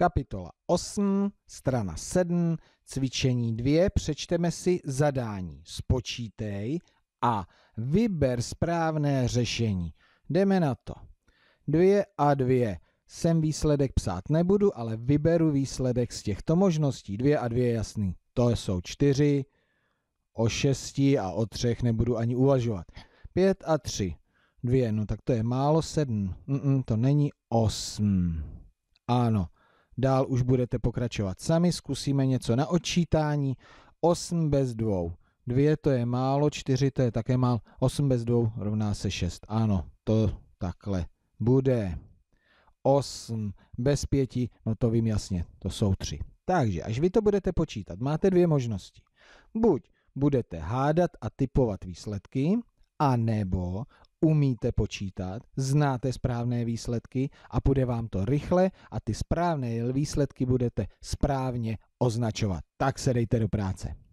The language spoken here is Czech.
Kapitola 8, strana 7, cvičení 2, přečteme si zadání, spočítej a vyber správné řešení. Jdeme na to. 2 a 2. Sem výsledek psát nebudu, ale vyberu výsledek z těchto možností. 2 a 2 je jasný. To jsou 4, o 6 a o 3 nebudu ani uvažovat. 5 a 3. 2, no tak to je málo, 7, mm, -mm, to není 8. Ano, Dál už budete pokračovat sami, zkusíme něco na odčítání. 8 bez 2. 2 to je málo, 4 to je také málo, 8 bez 2 rovná se 6. Ano, to takhle bude. 8 bez 5, no to vím jasně, to jsou 3. Takže až vy to budete počítat, máte dvě možnosti. Buď budete hádat a typovat výsledky, a nebo umíte počítat, znáte správné výsledky a bude vám to rychle a ty správné výsledky budete správně označovat. Tak se dejte do práce.